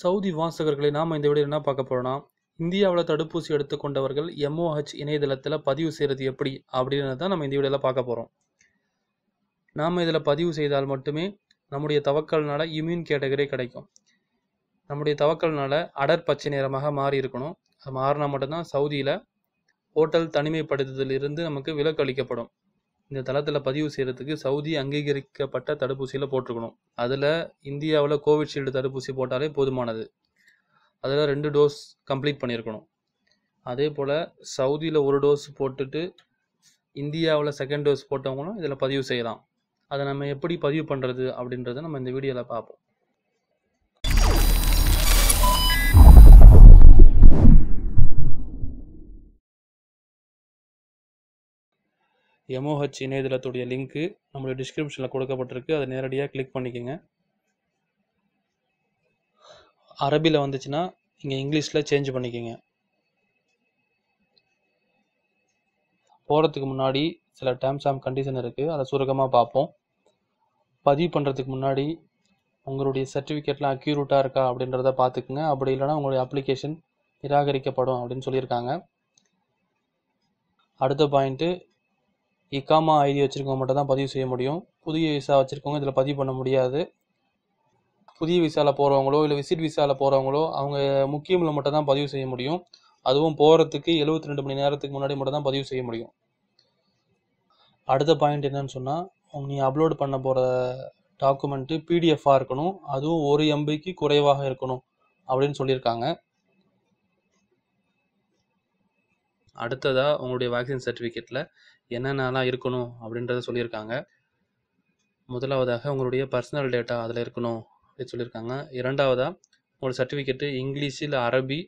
Saudi வாசகர்களை நாம் இந்த video என்ன பார்க்க போகிறோன்னா இந்தியாவில் தடுப்பூசி எடுத்துக்கொண்டவர்கள் எம்ஓஹெச் இணையதளத்தில் பதிவு செய்கிறது எப்படி அப்படின்னு தான் நம்ம இந்த வீடியோவில் பார்க்க போகிறோம் நாம் இதில் பதிவு செய்தால் மட்டுமே நம்முடைய தவக்கல்னால இம்யூன் கேட்டகரி கிடைக்கும் நம்முடைய தவக்கல்னால அடர் பச்சை நிறமாக மாறி இருக்கணும் அது மாறினா மட்டும்தான் சவுதியில் ஹோட்டல் தனிமைப்படுத்துதலிருந்து நமக்கு விலக்கு அளிக்கப்படும் இந்த தளத்தில் பதிவு செய்கிறதுக்கு சவுதி அங்கீகரிக்கப்பட்ட தடுப்பூசியில் போட்டிருக்கணும் அதில் இந்தியாவில் கோவிஷீல்டு தடுப்பூசி போட்டாலே போதுமானது அதில் ரெண்டு டோஸ் கம்ப்ளீட் பண்ணியிருக்கணும் அதே போல் சவுதியில் ஒரு டோஸ் போட்டுட்டு இந்தியாவில் செகண்ட் டோஸ் போட்டவங்களும் இதில் பதிவு செய்யலாம் அதை நம்ம எப்படி பதிவு பண்ணுறது அப்படின்றத நம்ம இந்த வீடியோவில் பார்ப்போம் எம்ஓஹெச் இணையதளத்துடைய லிங்க்கு நம்மளுடைய டிஸ்கிரிப்ஷனில் கொடுக்கப்பட்டிருக்கு அதை நேரடியாக கிளிக் பண்ணிக்கோங்க அரபியில் வந்துச்சுன்னா இங்கே இங்கிலீஷில் சேஞ்ச் பண்ணிக்கோங்க போகிறதுக்கு முன்னாடி சில டேர்ம்ஸ் அண்ட் கண்டிஷன் இருக்குது அதை சுருக்கமாக பார்ப்போம் பதிவு பண்ணுறதுக்கு முன்னாடி உங்களுடைய சர்டிஃபிகேட்லாம் அக்யூரேட்டாக இருக்கா அப்படின்றத பார்த்துக்குங்க அப்படி இல்லைன்னா உங்களுடைய அப்ளிகேஷன் நிராகரிக்கப்படும் அப்படின்னு சொல்லியிருக்காங்க அடுத்த பாயிண்ட்டு இக்காமா ஐடி வச்சுருக்கவங்க மட்டும் தான் பதிவு செய்ய முடியும் புதிய விசா வச்சுருக்கவங்க இதில் பதிவு பண்ண முடியாது புதிய விசாவில் போகிறவங்களோ இல்லை விசிட் விசாவில் போகிறவங்களோ அவங்க முக்கியமில் மட்டும் தான் பதிவு செய்ய முடியும் அதுவும் போகிறதுக்கு எழுபத்தி ரெண்டு மணி நேரத்துக்கு முன்னாடி மட்டும் தான் பதிவு செய்ய முடியும் அடுத்த பாயிண்ட் என்னன்னு சொன்னால் நீ அப்லோட் பண்ண போகிற டாக்குமெண்ட்டு பிடிஎஃபாக இருக்கணும் அதுவும் ஒரு எம்பிக்கு குறைவாக இருக்கணும் அப்படின்னு சொல்லியிருக்காங்க அடுத்ததாக உங்களுடைய வேக்சின் சர்டிஃபிகேட்டில் என்னென்னலாம் இருக்கணும் அப்படின்றத சொல்லியிருக்காங்க முதலாவதாக உங்களுடைய பர்சனல் டேட்டா அதில் இருக்கணும் அப்படின்னு சொல்லியிருக்காங்க இரண்டாவதாக உங்களோட சர்டிஃபிகேட்டு இங்கிலீஷில் அரபி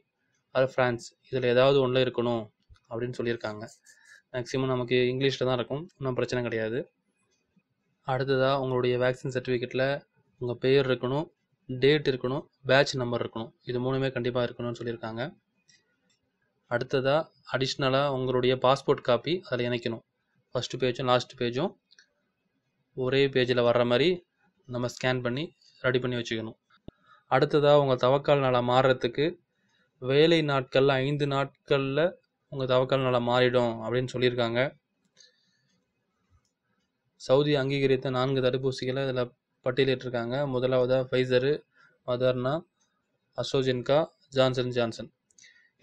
அது ஃப்ரான்ஸ் இதில் ஏதாவது ஒன்றில் இருக்கணும் அப்படின்னு சொல்லியிருக்காங்க மேக்ஸிமம் நமக்கு இங்கிலீஷில் தான் இருக்கும் ஒன்றும் பிரச்சனை கிடையாது அடுத்ததாக உங்களுடைய வேக்சின் சர்டிஃபிகேட்டில் உங்கள் பேர் இருக்கணும் டேட் இருக்கணும் பேட்ச் நம்பர் இருக்கணும் இது மூணுமே கண்டிப்பாக இருக்கணும்னு சொல்லியிருக்காங்க அடுத்ததாக அடிஷ்னலாக உங்களுடைய பாஸ்போர்ட் காப்பி அதில் இணைக்கணும் ஃபஸ்ட்டு பேஜும் லாஸ்ட் பேஜும் ஒரே பேஜில் வர்ற மாதிரி நம்ம ஸ்கேன் பண்ணி ரெடி பண்ணி வச்சுக்கணும் அடுத்ததாக உங்கள் தவக்கால் நாளாக மாறுறதுக்கு வேலை நாட்களில் ஐந்து நாட்களில் உங்கள் தவக்கால் நாளாக மாறிடும் அப்படின்னு சொல்லியிருக்காங்க சவுதி அங்கீகரித்த நான்கு தடுப்பூசிகளை இதில் பட்டியலிட்டிருக்காங்க முதலாவதாக ஃபைசரு மதர்னா அசோஜென்கா ஜான்சன் ஜான்சன்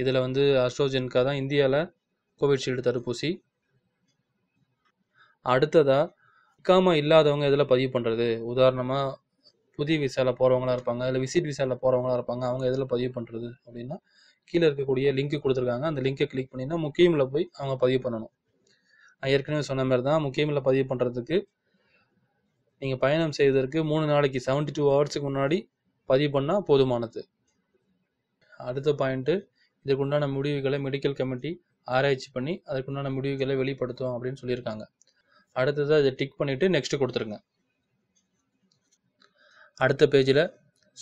இதில் வந்து அஸ்ட்ரோஜென்கா தான் இந்தியாவில் கோவிஷீல்டு தடுப்பூசி அடுத்ததாக இக்காமல் இல்லாதவங்க இதில் பதிவு பண்ணுறது உதாரணமாக புதிய விசாவில் போகிறவங்களா இருப்பாங்க இல்லை விசிட் விசாவில் போகிறவங்களா இருப்பாங்க அவங்க இதில் பதிவு பண்ணுறது அப்படின்னா கீழே இருக்கக்கூடிய லிங்க்கு கொடுத்துருக்காங்க அந்த லிங்க்கை கிளிக் பண்ணினா முக்கியமில் போய் அவங்க பதிவு பண்ணணும் நான் ஏற்கனவே சொன்ன மாதிரி தான் முக்கியமில் பதிவு பண்ணுறதுக்கு நீங்கள் பயணம் செய்வதற்கு மூணு நாளைக்கு செவன்ட்டி டூ ஹவர்ஸுக்கு முன்னாடி பதிவு பண்ணால் போதுமானது அடுத்த பாயிண்ட்டு இதுக்குண்டான முடிவுகளை மெடிக்கல் கமிட்டி ஆராய்ச்சி பண்ணி அதுக்குண்டான முடிவுகளை வெளிப்படுத்தும் அப்படின்னு சொல்லியிருக்காங்க அடுத்ததாக இதை டிக் பண்ணிவிட்டு நெக்ஸ்ட்டு கொடுத்துருங்க அடுத்த பேஜில்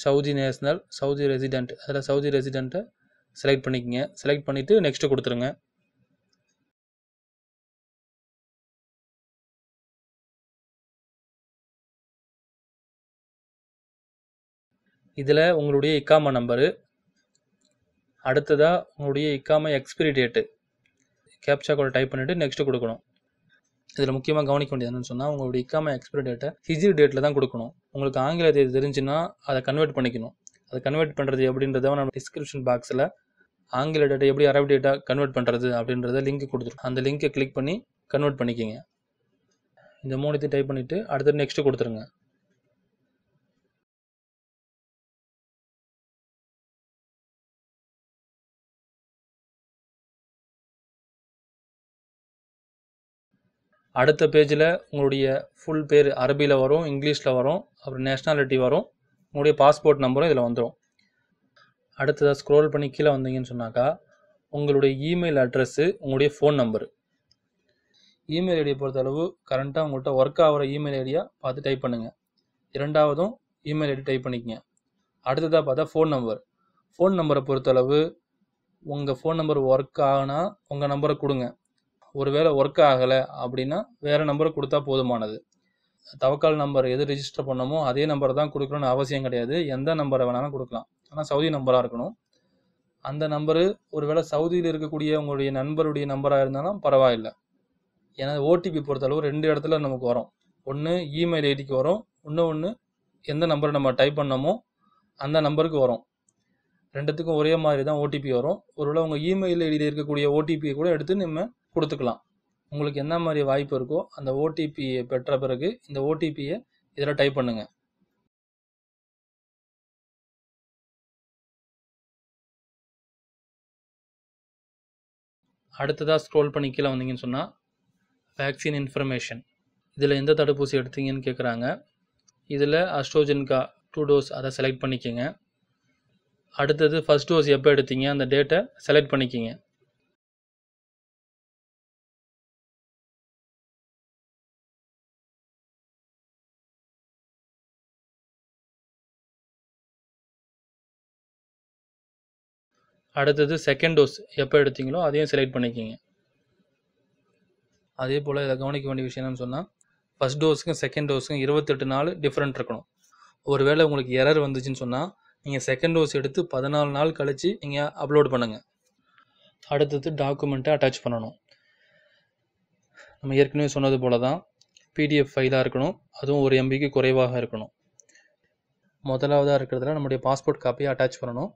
சவுதி நேஷ்னல் சவுதி ரெசிடென்ட் அதில் சவுதி ரெசிடென்ட்டை செலக்ட் பண்ணிக்கங்க செலக்ட் பண்ணிவிட்டு நெக்ஸ்ட்டு கொடுத்துருங்க இதில் உங்களுடைய இக்காமா நம்பரு அடுத்ததாக உங்களுடைய இக்காம எக்ஸ்பிரி டேட்டு கேப்சா கூட டைப் பண்ணிவிட்டு நெக்ஸ்ட்டு கொடுக்கணும் இதில் முக்கியமாக கவனிக்க வேண்டியது என்னென்னு சொன்னால் உங்களுடைய இக்காம எக்ஸ்பிரி டேட்டை ஹிஜிரி டேட்டில் தான் கொடுக்கணும் உங்களுக்கு ஆங்கில தேதி தெரிஞ்சுன்னா அதை கன்வெர்ட் பண்ணிக்கணும் அதை கன்வெர்ட் பண்ணுறது எப்படின்றத நம்ம டிஸ்கிரிப்ஷன் பாக்ஸில் ஆங்கில டேட்டை எப்படி அரபி டேட்டா கன்வெர்ட் பண்ணுறது அப்படின்றத லிங்க் கொடுத்துருக்கோம் அந்த லிங்க்கை கிளிக் பண்ணி கன்வெர்ட் பண்ணிக்கிங்க இந்த மூணுத்தையும் டைப் பண்ணிவிட்டு அடுத்தது நெக்ஸ்ட்டு கொடுத்துருங்க அடுத்த பேஜில் உங்களுடைய ஃபுல் பேர் அரபியில் வரும் இங்கிலீஷில் வரும் அப்புறம் நேஷ்னாலிட்டி வரும் உங்களுடைய பாஸ்போர்ட் நம்பரும் இதில் வந்துடும் அடுத்ததாக ஸ்க்ரோல் பண்ணி கீழே வந்தீங்கன்னு சொன்னாக்கா உங்களுடைய இமெயில் அட்ரஸ்ஸு உங்களுடைய ஃபோன் நம்பரு இமெயில் ஐடியை பொறுத்தளவு கரண்ட்டாக உங்கள்கிட்ட ஒர்க் ஆகிற இமெயில் ஐடியா பார்த்து டைப் பண்ணுங்கள் இரண்டாவதும் இமெயில் ஐடி டைப் பண்ணிக்கங்க அடுத்ததாக பார்த்தா ஃபோன் நம்பர் ஃபோன் நம்பரை பொறுத்தளவு உங்கள் ஃபோன் நம்பர் ஒர்க் ஆகுனா உங்கள் நம்பரை கொடுங்க ஒருவேளை ஒர்க் ஆகலை அப்படின்னா வேறு நம்பரை கொடுத்தா போதுமானது தவக்கால் நம்பர் எது ரிஜிஸ்டர் பண்ணமோ அதே நம்பர் தான் கொடுக்கணும்னு அவசியம் கிடையாது எந்த நம்பரை வேணாலும் கொடுக்கலாம் ஆனால் சவுதி நம்பராக இருக்கணும் அந்த நம்பரு ஒருவேளை சவுதியில் இருக்கக்கூடிய உங்களுடைய நண்பருடைய நம்பராக இருந்தாலும் பரவாயில்லை ஏன்னா ஓடிபி பொறுத்தளவு ரெண்டு இடத்துல நமக்கு வரும் ஒன்று இமெயில் ஐடிக்கு வரும் இன்னும் ஒன்று எந்த நம்பரை நம்ம டைப் பண்ணமோ அந்த நம்பருக்கு வரும் ரெண்டுத்துக்கும் ஒரே மாதிரி தான் ஓடிபி வரும் ஒருவேளை உங்கள் இமெயில் ஐடியில் இருக்கக்கூடிய ஓடிபியை கூட எடுத்து நம்ம கொடுத்துக்கலாம் உங்களுக்கு என்ன மாதிரி வாய்ப்பு இருக்கோ அந்த ஓடிபியை பெற்ற பிறகு இந்த ஓடிபியை இதில் டைப் பண்ணுங்கள் அடுத்ததாக ஸ்க்ரோல் பண்ணி கீழே வந்தீங்கன்னு சொன்னால் வேக்சின் இன்ஃபர்மேஷன் இதில் எந்த தடுப்பூசி எடுத்தீங்கன்னு கேட்குறாங்க இதில் அஸ்ட்ரோஜென்கா டூ டோஸ் அதை செலக்ட் பண்ணிக்கோங்க அடுத்தது ஃபஸ்ட் டோஸ் எப்போ எடுத்தீங்க அந்த டேட்டை செலக்ட் பண்ணிக்கிங்க அடுத்தது செகண்ட் டோஸ் எப்போ எடுத்தீங்களோ அதையும் செலக்ட் பண்ணிக்கிங்க அதே போல் இதை கவனிக்க வேண்டிய விஷயம் என்னன்னு சொன்னால் ஃபஸ்ட் டோஸுக்கும் செகண்ட் டோஸுக்கும் இருபத்தெட்டு நாள் டிஃப்ரெண்ட் இருக்கணும் ஒருவேளை உங்களுக்கு எரர் வந்துச்சுன்னு சொன்னால் நீங்கள் செகண்ட் டோஸ் எடுத்து பதினாலு நாள் கழித்து நீங்கள் அப்லோட் பண்ணுங்கள் அடுத்தது டாக்குமெண்ட்டை அட்டாச் பண்ணணும் நம்ம ஏற்கனவே சொன்னது போல தான் பிடிஎஃப் ஃபைலாக இருக்கணும் அதுவும் ஒரு எம்பிக்கு குறைவாக இருக்கணும் முதலாவதாக இருக்கிறதுல நம்முடைய பாஸ்போர்ட் காப்பியை அட்டாச் பண்ணணும்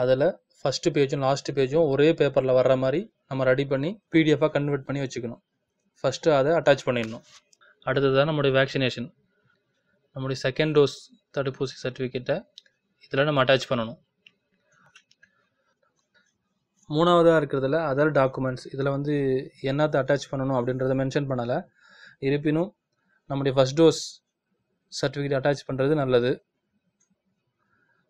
அதில் ஃபஸ்ட்டு பேஜும் லாஸ்ட்டு பேஜும் ஒரே பேப்பரில் வர்ற மாதிரி நம்ம ரெடி பண்ணி பிடிஎஃபாக கன்வெர்ட் பண்ணி வச்சுக்கணும் ஃபஸ்ட்டு அதை அட்டாச் பண்ணிடணும் அடுத்தது தான் நம்முடைய வேக்சினேஷன் நம்முடைய செகண்ட் டோஸ் தடுப்பூசி சர்டிஃபிகேட்டை இதில் நம்ம அட்டாச் பண்ணணும் மூணாவதாக இருக்கிறதுல அதர் டாக்குமெண்ட்ஸ் இதில் வந்து என்னத்தை அட்டாச் பண்ணணும் அப்படின்றத மென்ஷன் பண்ணலை இருப்பினும் நம்முடைய ஃபஸ்ட் டோஸ் சர்டிஃபிகேட் அட்டாச் பண்ணுறது நல்லது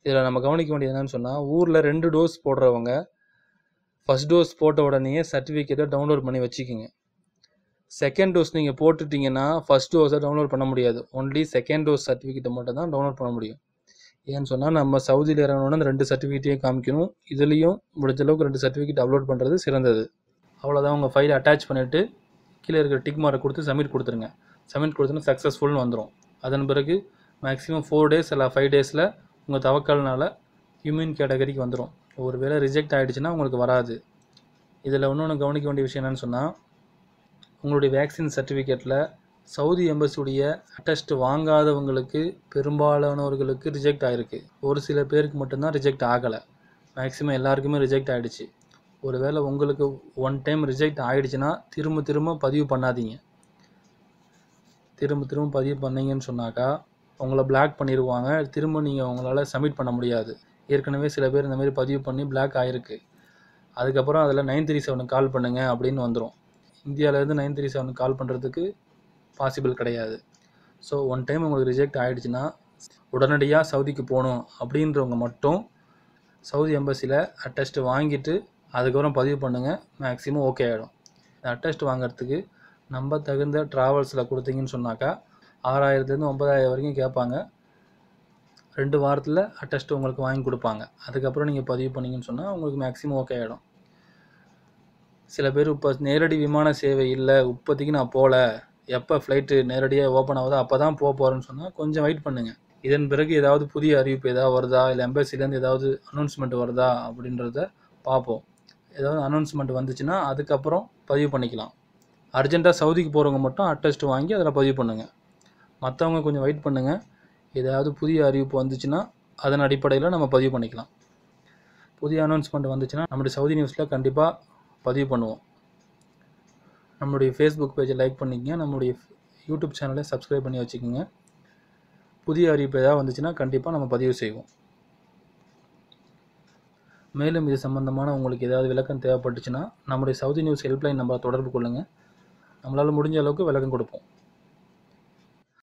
இதில் நம்ம கவனிக்க வேண்டியது என்னென்னு சொன்னால் ஊரில் ரெண்டு டோஸ் போடுறவங்க ஃபஸ்ட் டோஸ் போட்ட உடனே சர்டிஃபிகேட்டை டவுன்லோட் பண்ணி வச்சுக்கிங்க செகண்ட் டோஸ் நீங்கள் போட்டுட்டிங்கன்னா ஃபஸ்ட் டோஸை டவுன்லோட் பண்ண முடியாது ஒன்லி செகண்ட் டோஸ் சர்டிஃபிகேட்டை மட்டும் தான் டவுன்லோட் பண்ண முடியும் ஏன்னு சொன்னால் நம்ம சவுதியில் இறங்கணுன்னா ரெண்டு சர்டிஃபிகேட்டையும் காமிக்கணும் இதுலேயும் முடிஞ்ச அளவுக்கு ரெண்டு சர்டிஃபிகேட் அப்லோட் பண்ணுறது சிறந்தது அவ்வளோதான் உங்கள் ஃபைலை அட்டாச் பண்ணிவிட்டு கீழே இருக்கிற டிக் மார்க் கொடுத்து சப்மிட் கொடுத்துருங்க சப்மிட் கொடுத்தோன்னா சக்ஸஸ்ஃபுல்னு வந்துடும் அதன் பிறகு மேக்ஸிமம் ஃபோர் டேஸ் இல்லை ஃபைவ் டேஸில் உங்கள் தவக்கால்னால் ஹியூமன் கேட்டகரிக்கு வந்துடும் ஒரு வேளை ரிஜெக்ட் ஆகிடுச்சுன்னா உங்களுக்கு வராது இதில் இன்னொன்று கவனிக்க வேண்டிய விஷயம் என்னென்னு சொன்னால் உங்களுடைய வேக்சின் சர்டிஃபிகேட்டில் சவுதி எம்பசியுடைய அட்டஸ்ட் வாங்காதவங்களுக்கு பெரும்பாலானவர்களுக்கு ரிஜெக்ட் ஆகிருக்கு ஒரு சில பேருக்கு மட்டும்தான் ரிஜெக்ட் ஆகலை மேக்ஸிமம் எல்லாருக்குமே ரிஜெக்ட் ஆகிடுச்சு ஒருவேளை உங்களுக்கு ஒன் டைம் ரிஜெக்ட் ஆகிடுச்சுன்னா திரும்ப திரும்ப பதிவு பண்ணாதீங்க திரும்ப திரும்ப பதிவு பண்ணீங்கன்னு சொன்னாக்கா உங்களை பிளாக் பண்ணிடுவாங்க திரும்ப நீங்கள் உங்களால் சப்மிட் பண்ண முடியாது ஏற்கனவே சில பேர் இந்த மாதிரி பதிவு பண்ணி பிளாக் ஆகிருக்கு அதுக்கப்புறம் அதில் நைன் த்ரீ செவனுக்கு கால் பண்ணுங்கள் அப்படின்னு வந்துடும் இந்தியாவிலேருந்து நைன் த்ரீ செவனுக்கு கால் பண்ணுறதுக்கு பாசிபிள் கிடையாது ஸோ ஒன் டைம் உங்களுக்கு ரிஜெக்ட் ஆகிடுச்சுன்னா உடனடியாக சவுதிக்கு போகணும் அப்படின்றவங்க மட்டும் சவுதி எம்பசியில் அட்டஸ்ட்டு வாங்கிட்டு அதுக்கப்புறம் பதிவு பண்ணுங்கள் மேக்ஸிமம் ஓகே ஆகிடும் இந்த அட்டஸ்ட் வாங்குறதுக்கு நம்ம தகுந்த ட்ராவல்ஸில் கொடுத்தீங்கன்னு சொன்னாக்கா ஆறாயிரத்துலேருந்து ஒம்பதாயிரம் வரைக்கும் கேட்பாங்க ரெண்டு வாரத்தில் அட்டஸ்ட்டு உங்களுக்கு வாங்கி கொடுப்பாங்க அதுக்கப்புறம் நீங்கள் பதிவு பண்ணிங்கன்னு சொன்னால் உங்களுக்கு மேக்ஸிமம் ஓகே ஆகிடும் சில பேர் இப்போ நேரடி விமான சேவை இல்லை உற்பத்திக்கு நான் போகல எப்போ ஃப்ளைட்டு நேரடியாக ஓப்பன் ஆகுதோ அப்போ தான் போக போகிறேன்னு சொன்னால் கொஞ்சம் வெயிட் பண்ணுங்கள் இதன் பிறகு ஏதாவது புதிய அறிவிப்பு ஏதாவது வருதா இல்லை எம்பசிலேருந்து ஏதாவது அனௌன்ஸ்மெண்ட் வருதா அப்படின்றத பார்ப்போம் ஏதாவது அனௌன்ஸ்மெண்ட் வந்துச்சுன்னா அதுக்கப்புறம் பதிவு பண்ணிக்கலாம் அர்ஜெண்ட்டாக சவுதிக்கு போகிறவங்க மட்டும் அட்டஸ்ட் வாங்கி அதில் பதிவு பண்ணுங்கள் மற்றவங்க கொஞ்சம் வெயிட் பண்ணுங்கள் ஏதாவது புதிய அறிவிப்பு வந்துச்சுன்னா அதன் அடிப்படையில் நம்ம பதிவு பண்ணிக்கலாம் புதிய அனௌன்ஸ்மெண்ட் வந்துச்சுன்னா நம்முடைய சவுதி நியூஸில் கண்டிப்பாக பதிவு பண்ணுவோம் நம்மளுடைய ஃபேஸ்புக் பேஜை லைக் பண்ணிக்கங்க நம்மளுடைய யூடியூப் சேனலை சப்ஸ்கிரைப் பண்ணி வச்சுக்கோங்க புதிய அறிவிப்பு ஏதாவது வந்துச்சுன்னா கண்டிப்பாக நம்ம பதிவு செய்வோம் மேலும் இது சம்பந்தமான உங்களுக்கு ஏதாவது விளக்கம் தேவைப்பட்டுச்சுன்னா நம்முடைய சவுதி நியூஸ் ஹெல்ப்லைன் நம்பரை தொடர்பு கொள்ளுங்கள் நம்மளால் முடிஞ்ச அளவுக்கு விளக்கம் கொடுப்போம்